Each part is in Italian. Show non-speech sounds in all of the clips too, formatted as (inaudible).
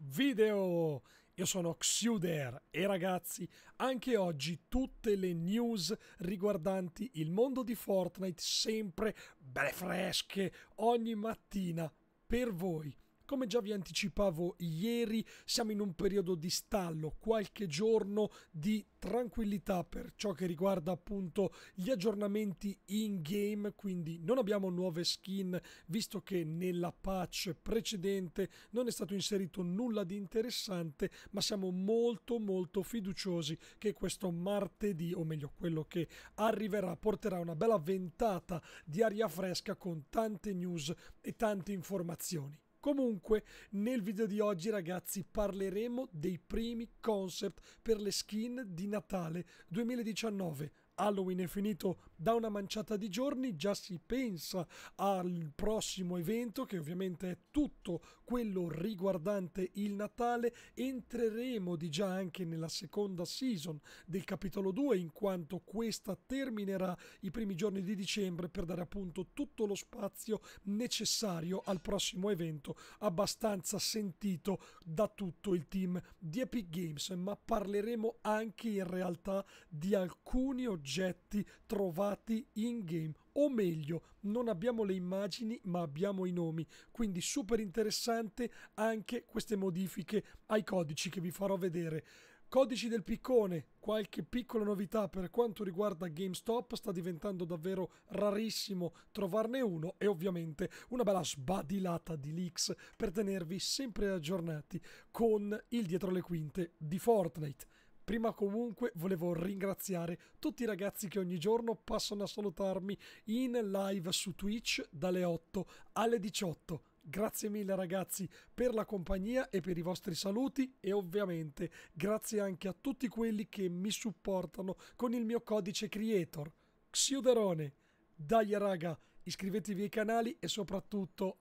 video! Io sono Xuder e ragazzi, anche oggi tutte le news riguardanti il mondo di Fortnite sempre belle fresche ogni mattina per voi. Come già vi anticipavo ieri, siamo in un periodo di stallo, qualche giorno di tranquillità per ciò che riguarda appunto gli aggiornamenti in game, quindi non abbiamo nuove skin, visto che nella patch precedente non è stato inserito nulla di interessante, ma siamo molto molto fiduciosi che questo martedì, o meglio quello che arriverà, porterà una bella ventata di aria fresca con tante news e tante informazioni. Comunque, nel video di oggi ragazzi parleremo dei primi concept per le skin di Natale 2019 Halloween è finito da una manciata di giorni, già si pensa al prossimo evento che ovviamente è tutto quello riguardante il Natale, entreremo di già anche nella seconda season del capitolo 2 in quanto questa terminerà i primi giorni di dicembre per dare appunto tutto lo spazio necessario al prossimo evento abbastanza sentito da tutto il team di Epic Games, ma parleremo anche in realtà di alcuni oggetti oggetti trovati in game o meglio non abbiamo le immagini ma abbiamo i nomi quindi super interessante anche queste modifiche ai codici che vi farò vedere Codici del piccone, qualche piccola novità per quanto riguarda GameStop, sta diventando davvero rarissimo trovarne uno e ovviamente una bella sbadilata di leaks per tenervi sempre aggiornati con il dietro le quinte di Fortnite. Prima comunque volevo ringraziare tutti i ragazzi che ogni giorno passano a salutarmi in live su Twitch dalle 8 alle 18. Grazie mille ragazzi per la compagnia e per i vostri saluti e ovviamente grazie anche a tutti quelli che mi supportano con il mio codice creator. Xiuderone. Dai raga, iscrivetevi ai canali e soprattutto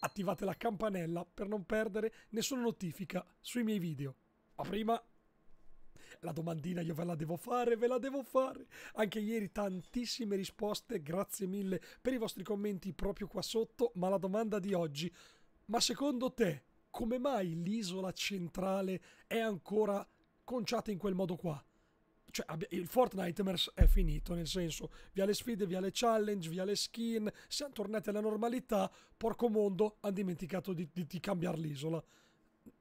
attivate la campanella per non perdere nessuna notifica sui miei video. Ma prima la domandina io ve la devo fare, ve la devo fare. Anche ieri tantissime risposte, grazie mille per i vostri commenti proprio qua sotto, ma la domanda di oggi, ma secondo te come mai l'isola centrale è ancora conciata in quel modo qua? Cioè, il Fortnite è finito, nel senso, via le sfide, via le challenge, via le skin, siamo tornati alla normalità, porco mondo, hanno dimenticato di, di, di cambiare l'isola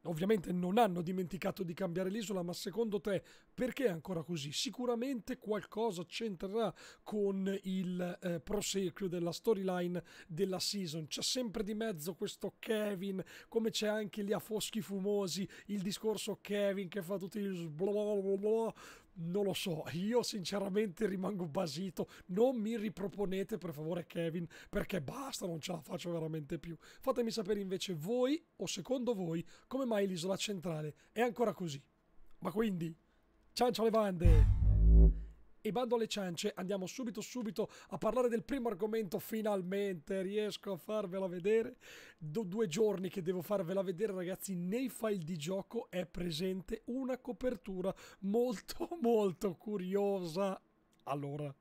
ovviamente non hanno dimenticato di cambiare l'isola, ma secondo te perché è ancora così? Sicuramente qualcosa c'entrerà con il eh, proseguio della storyline della season. C'è sempre di mezzo questo Kevin, come c'è anche lì a Foschi Fumosi, il discorso Kevin che fa tutti gli bla bla bla non lo so, io sinceramente rimango basito. Non mi riproponete per favore Kevin, perché basta, non ce la faccio veramente più. Fatemi sapere invece voi, o secondo voi, come mai l'isola centrale è ancora così. Ma quindi, ciancio le bande! e bando alle ciance, andiamo subito subito a parlare del primo argomento, finalmente riesco a farvela vedere. Do due giorni che devo farvela vedere ragazzi, nei file di gioco è presente una copertura molto (laughs) molto curiosa. Allora...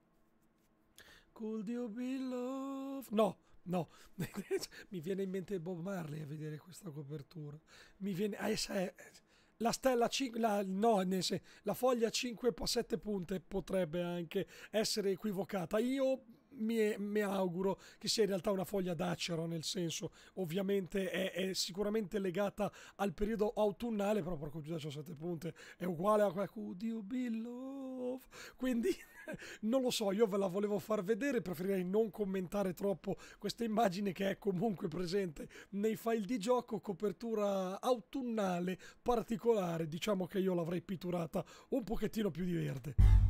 Could you be loved? No, No, (laughs) mi viene in mente Bob Marley a vedere questa copertura. Mi viene. Ah, la stella 5, la, no, la foglia 5 a 7 punte potrebbe anche essere equivocata. Io mi, mi, auguro che sia in realtà una foglia d'acero, nel senso ovviamente è, è sicuramente legata al periodo autunnale, però porco Giuda c'ho 7 punte, è uguale a quella di Bill Quindi (laughs) non lo so, io ve la volevo far vedere, preferirei non commentare troppo questa immagine che è comunque presente nei file di gioco, copertura autunnale particolare, diciamo che io l'avrei pitturata un pochettino più di verde.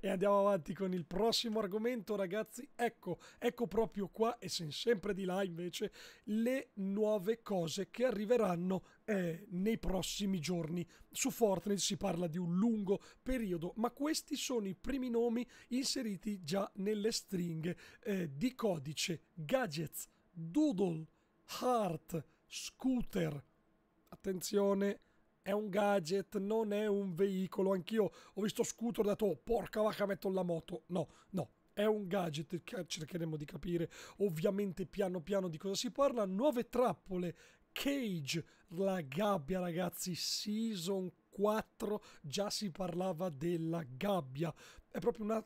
E andiamo avanti con il prossimo argomento, ragazzi. Ecco, ecco proprio qua e sempre di là invece le nuove cose che arriveranno eh, nei prossimi giorni. Su Fortnite si parla di un lungo periodo, ma questi sono i primi nomi inseriti già nelle stringhe eh, di codice gadgets, doodle, heart, scooter. Attenzione, è un gadget, non è un veicolo. Anch'io ho visto scooter e da to, porca vacca metto la moto. No, no, è un gadget che cercheremo di capire ovviamente piano piano di cosa si parla. Nuove trappole, Cage, la gabbia ragazzi, Season 4 già si parlava della gabbia. È proprio una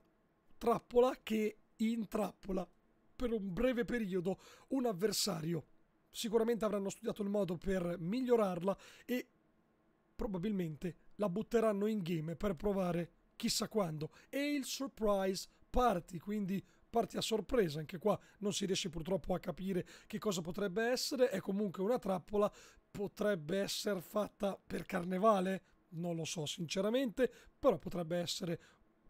trappola che intrappola per un breve periodo un avversario. Sicuramente avranno studiato il modo per migliorarla e probabilmente la butteranno in game per provare chissà quando. E il surprise party, quindi parti a sorpresa, anche qua non si riesce purtroppo a capire che cosa potrebbe essere, è comunque una trappola, potrebbe essere fatta per carnevale, non lo so sinceramente, però potrebbe essere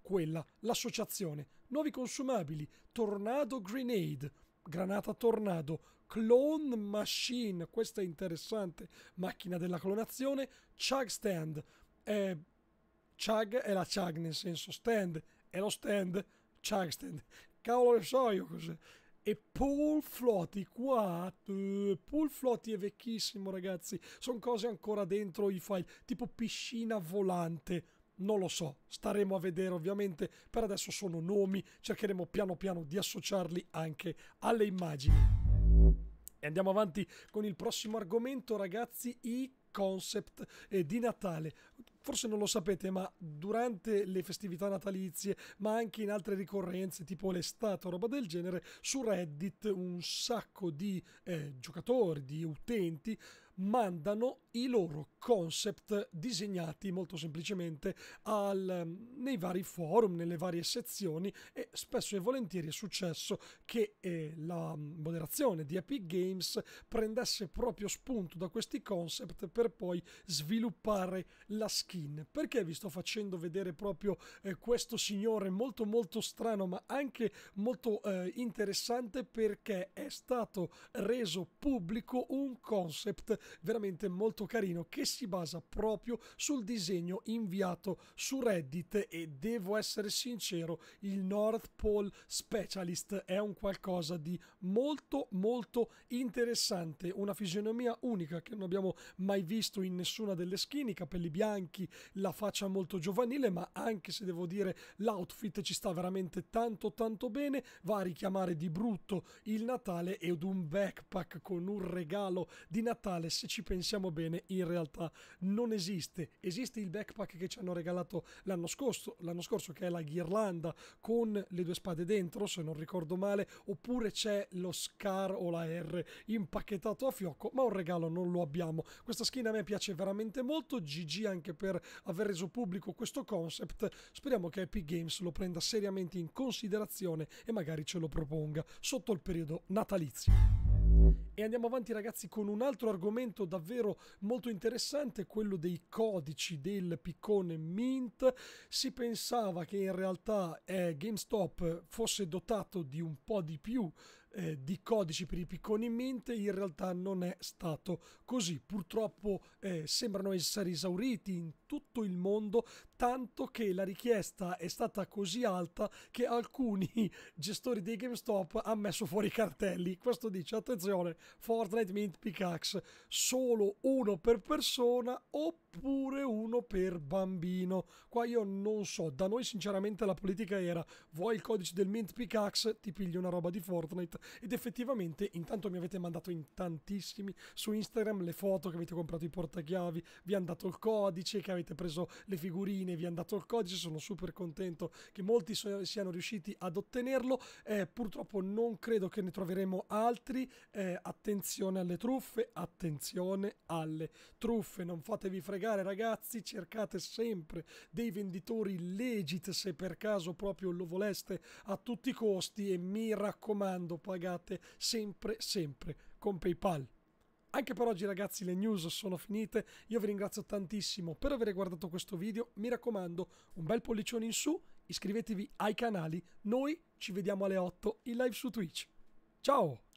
quella, l'associazione, nuovi consumabili, Tornado Grenade, Granata Tornado, Clone Machine, questa è interessante, macchina della clonazione, Chug Stand, eh, Chug è la Chug nel senso stand, è lo stand, Chug Stand, cavolo ne so io cos'è. E Paul Flotti qua, Paul Flotti è vecchissimo ragazzi, sono cose ancora dentro i file, tipo piscina volante, non lo so, staremo a vedere ovviamente, per adesso sono nomi, cercheremo piano piano di associarli anche alle immagini. E andiamo avanti con il prossimo argomento ragazzi, i concept eh, di Natale. Forse non lo sapete, ma durante le festività natalizie, ma anche in altre ricorrenze, tipo l'estate o roba del genere, su Reddit un sacco di eh, giocatori, di utenti mandano i loro concept disegnati molto semplicemente al, ehm, nei vari forum, nelle varie sezioni e spesso e volentieri è successo che eh, la moderazione di Epic Games prendesse proprio spunto da questi concept per poi sviluppare la skin. Perché vi sto facendo vedere proprio eh, questo signore molto molto strano ma anche molto eh, interessante perché è stato reso pubblico un concept veramente molto carino che si basa proprio sul disegno inviato su Reddit e devo essere sincero, il North Pole Specialist è un qualcosa di molto molto interessante, una fisionomia unica che non abbiamo mai visto in nessuna delle skin, i capelli bianchi, la faccia molto giovanile, ma anche se devo dire l'outfit ci sta veramente tanto tanto bene, va a richiamare di brutto il Natale ed un backpack con un regalo di Natale se ci pensiamo bene in realtà non esiste. Esiste il backpack che ci hanno regalato l'anno scorso, l'anno scorso che è la ghirlanda con le due spade dentro, se non ricordo male, oppure c'è lo Scar o la R impacchettato a fiocco, ma un regalo non lo abbiamo. Questa skin a me piace veramente molto, GG anche per aver reso pubblico questo concept. Speriamo che Epic Games lo prenda seriamente in considerazione e magari ce lo proponga sotto il periodo natalizio. E andiamo avanti ragazzi con un altro argomento davvero molto interessante, quello dei codici del piccone Mint. Si pensava che in realtà eh, GameStop fosse dotato di un po' di più eh, di codici per i picconi Mint, in realtà non è stato così. Purtroppo eh, sembrano essere esauriti in tutto il mondo, tanto che la richiesta è stata così alta che alcuni (laughs) gestori dei GameStop hanno messo fuori i cartelli. Questo dice, attenzione, Fortnite Mint Pickaxe, solo uno per persona oppure uno per bambino. Qua io non so, da noi sinceramente la politica era, vuoi il codice del Mint Pickaxe, ti pigli una roba di Fortnite ed effettivamente intanto mi avete mandato in tantissimi su Instagram le foto che avete comprato i portachiavi, vi hanno dato il codice che avete avete preso le figurine, vi è andato il codice, sono super contento che molti so- siano riusciti ad ottenerlo, eh, purtroppo non credo che ne troveremo altri, eh, attenzione alle truffe, attenzione alle truffe, non fatevi fregare ragazzi, cercate sempre dei venditori legit se per caso proprio lo voleste a tutti i costi e mi raccomando pagate sempre sempre con PayPal. Anche per oggi ragazzi le news sono finite, io vi ringrazio tantissimo per aver guardato questo video, mi raccomando un bel pollicione in su, iscrivetevi ai canali, noi ci vediamo alle 8 in live su Twitch. Ciao!